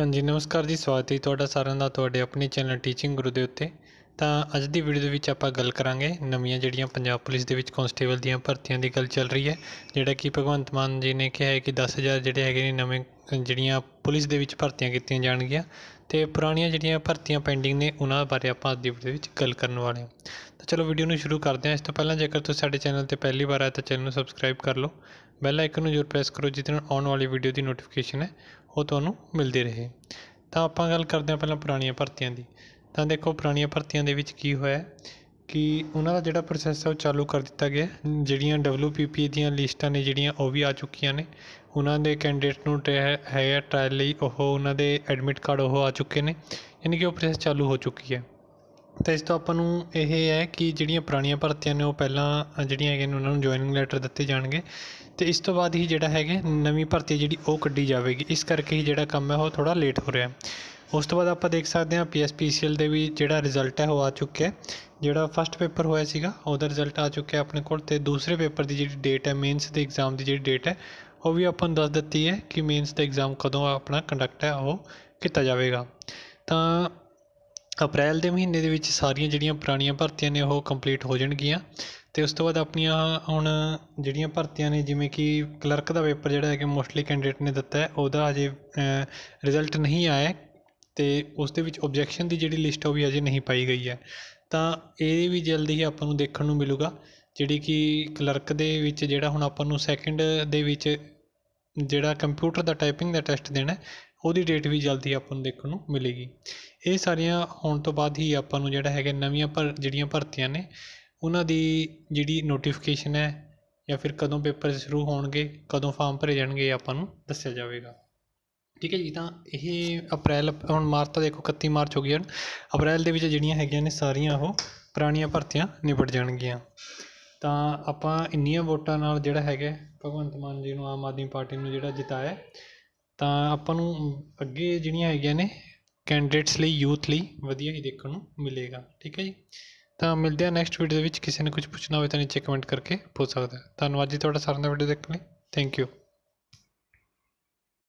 ਹਾਂਜੀ ਨਮਸਕਾਰ ਜੀ ਸਵਾਗਤ ਹੈ ਤੁਹਾਡਾ ਸਾਰਿਆਂ ਦਾ ਤੁਹਾਡੇ ਆਪਣੇ ਚੈਨਲ ਟੀਚਿੰਗ ਗੁਰੂ ਦੇ ਉੱਤੇ ਤਾਂ ਅੱਜ ਦੀ ਵੀਡੀਓ ਦੇ ਵਿੱਚ ਆਪਾਂ ਗੱਲ ਕਰਾਂਗੇ ਨਵੀਆਂ ਜਿਹੜੀਆਂ ਪੰਜਾਬ ਪੁਲਿਸ ਦੇ ਵਿੱਚ ਕਨਸਟੇਬਲ ਦੀਆਂ ਭਰਤੀਆਂ ਦੀ ਗੱਲ ਚੱਲ ਰਹੀ ਹੈ ਜਿਹੜਾ ਕਿ ਭਗਵੰਤ ਮਾਨ ਜੀ ਨੇ ਕਿਹਾ ਹੈ ਕਿ 10000 ਜਿਹੜੇ ਹੈਗੇ ਨੇ ਨਵੇਂ ਜਿਹੜੀਆਂ ਪੁਲਿਸ ਦੇ ਵਿੱਚ ਭਰਤੀਆਂ ਕੀਤੀਆਂ ਜਾਣਗੀਆਂ ਤੇ ਪੁਰਾਣੀਆਂ ਜਿਹੜੀਆਂ ਭਰਤੀਆਂ ਪੈਂਡਿੰਗ ਨੇ ਉਹਨਾਂ ਬਾਰੇ ਆਪਾਂ ਅੱਜ ਦੀ ਵੀਡੀਓ ਵਿੱਚ ਗੱਲ ਕਰਨ ਵਾਲੇ ਹਾਂ ਚਲੋ ਵੀਡੀਓ ਨੂੰ ਸ਼ੁਰੂ ਕਰਦੇ ਹਾਂ ਇਸ ਤੋਂ ਪਹਿਲਾਂ ਜੇਕਰ ਤੁਸੀਂ ਸਾਡੇ ਚੈਨਲ ਤੇ ਪਹਿਲੀ ਵਾਰ ਆਏ ਤਾਂ ਚੈਨਲ ਨੂੰ ਸਬਸਕ੍ਰਾਈਬ ਕਰ ਲਓ ਬੈਲ ਆਈਕਨ ਨੂੰ ਜ਼ਰੂਰ ਪ੍ਰੈਸ ਕਰੋ ਜਿਹਦੇ ਨਾਲ ਆਉਣ ਵਾਲੀ ਵੀਡੀਓ ਦੀ ਨੋਟੀਫਿਕੇਸ਼ਨ ਹੈ ਉਹ ਤੁਹਾਨੂੰ ਮਿਲਦੀ ਰਹੇ ਤਾਂ ਆਪਾਂ ਗੱਲ ਕਰਦੇ ਹਾਂ ਪਹਿਲਾਂ ਪੁਰਾਣੀਆਂ ਭਰਤੀਆਂ ਦੀ ਤਾਂ ਦੇਖੋ ਪੁਰਾਣੀਆਂ ਭਰਤੀਆਂ ਦੇ ਵਿੱਚ ਕੀ ਹੋਇਆ ਕਿ ਉਹਨਾਂ ਦਾ ਜਿਹੜਾ ਪ੍ਰੋਸੈਸ ਹੈ ਉਹ ਚਾਲੂ ਕਰ ਦਿੱਤਾ ਗਿਆ ਜਿਹੜੀਆਂ WPP ਦੀਆਂ ਲਿਸਟਾਂ ਨੇ ਜਿਹੜੀਆਂ ਉਹ ਵੀ ਆ ਚੁੱਕੀਆਂ ਨੇ ਉਹਨਾਂ ਦੇ ਕੈਂਡੀਡੇਟ ਨੂੰ ਹੈ ਟ੍ਰਾਇਲ ਲਈ ਉਹ ਉਹਨਾਂ ਦੇ ਐਡਮਿਟ ਕਾਰਡ ਉਹ ਆ ਚੁੱਕੇ ਨੇ ਯਾਨੀ ਕਿ ਉਹ ਪ੍ਰੋਸੈਸ ਚਾਲੂ ਹੋ ਚੁੱਕੀ ਹੈ ਤਾਂ ਇਸ ਤੋਂ ਆਪਾਂ ਨੂੰ ਇਹ ਹੈ ਕਿ ਜਿਹੜੀਆਂ ਪੁਰਾਣੀਆਂ ਭਰਤੀਆਂ ਨੇ ਉਹ ਪਹਿਲਾਂ ਜਿਹੜੀਆਂ ਹੈਗੇ ਨੇ ਉਹਨਾਂ ਨੂੰ ਜੁਆਇਨਿੰਗ ਲੈਟਰ ਦਿੱਤੇ ਜਾਣਗੇ ਤੇ ਇਸ ਤੋਂ ਬਾਅਦ ਹੀ ਜਿਹੜਾ ਹੈਗੇ ਨਵੀਂ ਭਰਤੀ ਜਿਹੜੀ ਉਹ ਕੱਢੀ ਜਾਵੇਗੀ ਇਸ ਕਰਕੇ ਹੀ ਜਿਹੜਾ ਕੰਮ ਹੈ ਉਹ ਥੋੜਾ ਲੇਟ ਹੋ ਰਿਹਾ ਉਸ ਤੋਂ ਬਾਅਦ ਆਪਾਂ ਦੇਖ ਸਕਦੇ ਹਾਂ ਪੀਐਸਪੀਸੀਐਲ ਦੇ ਵੀ ਜਿਹੜਾ ਰਿਜ਼ਲਟ ਹੈ ਉਹ ਆ ਚੁੱਕਿਆ ਹੈ ਜਿਹੜਾ ਫਸਟ ਪੇਪਰ ਹੋਇਆ ਸੀਗਾ ਉਹਦਾ ਰਿਜ਼ਲਟ ਆ ਚੁੱਕਿਆ ਆਪਣੇ ਕੋਲ ਤੇ ਦੂਸਰੇ ਪੇਪਰ ਦੀ ਜਿਹੜੀ ਡੇਟ ਹੈ ਮੇਨਸ ਦੇ ਐਗਜ਼ਾਮ ਦੀ ਜਿਹੜੀ ਡੇਟ ਹੈ ਉਹ ਵੀ ਆਪਾਂ ਨੂੰ ਦੱਸ ਦਿੱਤੀ ਹੈ ਕਿ ਮੇਨਸ ਦਾ ਐਗਜ਼ਾਮ ਕਦੋਂ ਆਪਣਾ ਕੰਡਕਟ ਹੈ ਉਹ ਕੀਤਾ ਜਾਵੇਗਾ ਤਾਂ ਅਪ੍ਰੈਲ ਦੇ ਮਹੀਨੇ ਦੇ ਵਿੱਚ ਸਾਰੀਆਂ ਜਿਹੜੀਆਂ ਪੁਰਾਣੀਆਂ ਭਰਤੀਆਂ ਨੇ ਉਹ ਕੰਪਲੀਟ ਹੋ ਜਾਣਗੀਆਂ ਅਤੇ ਉਸ ਤੋਂ ਬਾਅਦ ਆਪਣੀਆਂ ਹੁਣ ਜਿਹੜੀਆਂ ਭਰਤੀਆਂ ਨੇ ਜਿਵੇਂ ਕਿ ਕਲਰਕ ਦਾ ਪੇਪਰ ਜਿਹੜਾ ਹੈ ਕਿ ਮੋਸਟਲੀ ਕੈਂਡੀਡੇਟ ਨੇ ਦਿੱਤਾ ਹੈ ਉਹਦਾ ਅਜੇ ਰਿਜ਼ਲਟ ਨਹੀਂ ਆਇਆ ਤੇ ਉਸ ਦੇ ਵਿੱਚ ਆਬਜੈਕਸ਼ਨ ਦੀ ਜਿਹੜੀ ਲਿਸਟ ਉਹ ਵੀ ਅਜੇ ਨਹੀਂ ਪਾਈ ਗਈ ਹੈ ਤਾਂ ਇਹ ਵੀ ਜਲਦੀ ਹੀ ਆਪਾਂ ਨੂੰ ਦੇਖਣ ਨੂੰ ਮਿਲੂਗਾ ਜਿਹੜੀ ਕਿ ਕਲਰਕ ਦੇ ਵਿੱਚ ਜਿਹੜਾ ਹੁਣ ਆਪਾਂ ਨੂੰ ਸੈਕੰਡ ਦੇ ਵਿੱਚ ਜਿਹੜਾ ਕੰਪਿਊਟਰ ਦਾ ਟਾਈਪਿੰਗ ਦਾ ਟੈਸਟ ਦੇਣਾ ਉਹਦੀ ਡੇਟ ਵੀ ਜਲਦੀ ਆਪਾਂ ਨੂੰ ਦੇਖਣ ਨੂੰ ਮਿਲੇਗੀ ਇਹ ਸਾਰੀਆਂ ਹੋਣ ਤੋਂ ਬਾਅਦ ਹੀ ਆਪਾਂ ਨੂੰ ਜਿਹੜਾ ਹੈਗਾ ਨਵੀਆਂ ਭਰ ਜਿਹੜੀਆਂ ਭਰਤੀਆਂ ਨੇ ਉਹਨਾਂ ਦੀ ਜਿਹੜੀ ਨੋਟੀਫਿਕੇਸ਼ਨ ਹੈ ਜਾਂ ਫਿਰ ਕਦੋਂ ਪੇਪਰ ਸ਼ੁਰੂ ਹੋਣਗੇ ਕਦੋਂ ਫਾਰਮ ਭਰੇ ਜਾਣਗੇ ਆਪਾਂ ਨੂੰ ਦੱਸਿਆ ਜਾਵੇਗਾ ਠੀਕ ਹੈ ਜੀ ਤਾਂ ਇਹ ਅਪ੍ਰੈਲ ਹੁਣ ਮਾਰਚ ਤਾਂ ਦੇਖੋ 31 ਮਾਰਚ ਹੋ ਗਈ ਹਨ ਅਪ੍ਰੈਲ ਦੇ ਵਿੱਚ ਜਿਹੜੀਆਂ ਹੈਗੀਆਂ ਨੇ ਸਾਰੀਆਂ ਉਹ ਪੁਰਾਣੀਆਂ ਭਰਤੀਆਂ ਨਿਬੜ ਜਾਣਗੀਆਂ ਤਾਂ ਆਪਾਂ ਇੰਨੀਆਂ ਵੋਟਾਂ ਨਾਲ ਜਿਹੜਾ ਹੈਗਾ ਭਗਵੰਤ ਮਾਨ ਜੀ ਨੂੰ ਆਮ ਆਦਮੀ ਪਾਰਟੀ ਨੂੰ ਜਿਹੜਾ ਜਿਤਾਇਆ ਤਾਂ ਆਪਾਂ ਨੂੰ ਅੱਗੇ ਜਿਹੜੀਆਂ ਹੈਗੀਆਂ ਨੇ ਕੈਂਡੀਡੇਟਸ ਲਈ ਯੂਥ ਲਈ ਵਧੀਆ ਹੀ ਦੇਖਣ ਨੂੰ ਮਿਲੇਗਾ ਠੀਕ ਹੈ ਜੀ ਤਾਂ ਮਿਲਦੇ ਆ ਨੈਕਸਟ ਵੀਡੀਓ ਦੇ ਵਿੱਚ ਕਿਸੇ ਨੇ ਕੁਝ ਪੁੱਛਣਾ ਹੋਵੇ ਤਾਂ ਨੀਚੇ ਕਮੈਂਟ ਕਰਕੇ ਪੁੱਛ ਸਕਦਾ ਧੰਨਵਾਦ ਜੀ ਤੁਹਾਡਾ ਸਾਰਿਆਂ ਦਾ ਵੀਡੀਓ ਦੇਖਣ ਲਈ ਥੈਂਕ ਯੂ